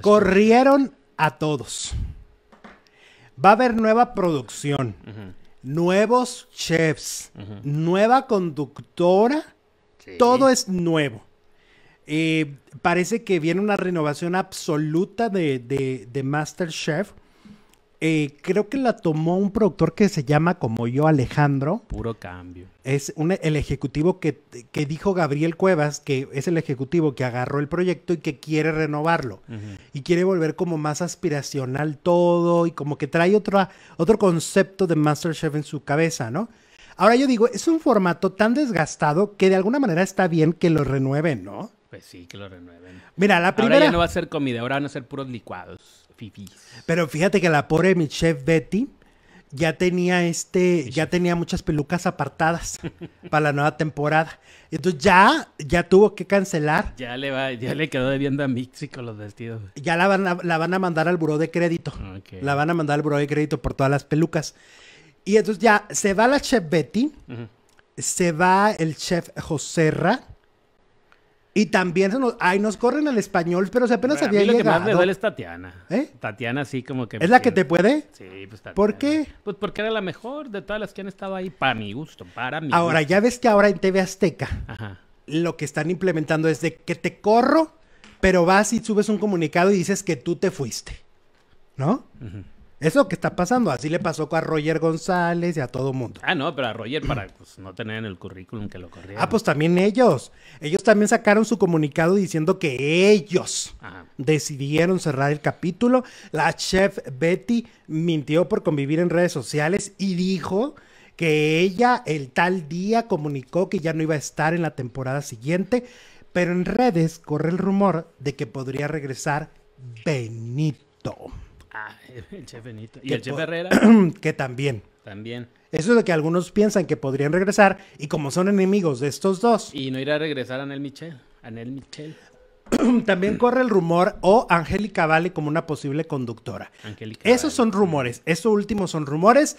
Corrieron a todos. Va a haber nueva producción, nuevos chefs, nueva conductora. Todo es nuevo. Eh, parece que viene una renovación absoluta de, de, de MasterChef. Eh, creo que la tomó un productor que se llama como yo Alejandro. Puro cambio. Es el ejecutivo que, dijo Gabriel Cuevas, que es el ejecutivo que agarró el proyecto y que quiere renovarlo. Y quiere volver como más aspiracional todo y como que trae otra, otro concepto de Masterchef en su cabeza, ¿no? Ahora yo digo, es un formato tan desgastado que de alguna manera está bien que lo renueven, ¿no? Pues sí, que lo renueven. Mira, la primera... Ahora ya no va a ser comida, ahora van a ser puros licuados, Pero fíjate que la pobre mi chef Betty ya tenía este, ya tenía muchas pelucas apartadas para la nueva temporada. Entonces ya, ya tuvo que cancelar. Ya le va, ya le quedó debiendo a Mixi con los vestidos. Ya la van a, la van a mandar al buró de crédito. La van a mandar al buró de crédito por todas las pelucas. Y entonces ya se va la chef Betty, se va el chef Joserra y también nos, ay, nos corren al español, pero se apenas había a mí que más me duele es Tatiana. ¿Eh? Tatiana sí como que... ¿Es la que te puede? Sí, pues Tatiana. ¿Por qué? Pues porque era la mejor de todas las que han estado ahí, para mi gusto, para mi Ahora, ya ves que ahora en TV Azteca lo que están implementando es de que te corro, pero vas y subes un comunicado y dices que tú te fuiste, ¿no? Ajá. Eso que está pasando, así le pasó a Roger González y a todo mundo. Ah, no, pero a Roger para pues, no tener en el currículum que lo corría. Ah, pues también ellos. Ellos también sacaron su comunicado diciendo que ellos ah. decidieron cerrar el capítulo. La chef Betty mintió por convivir en redes sociales y dijo que ella el tal día comunicó que ya no iba a estar en la temporada siguiente, pero en redes corre el rumor de que podría regresar Benito. el chef Benito. Y el chef Herrera. que también. También. Eso es lo que algunos piensan que podrían regresar y como son enemigos de estos dos. Y no irá a regresar a Nel Michel. Michel. También corre el rumor o Angélica Vale como una posible conductora. Angelica Esos son rumores. Eso último son rumores.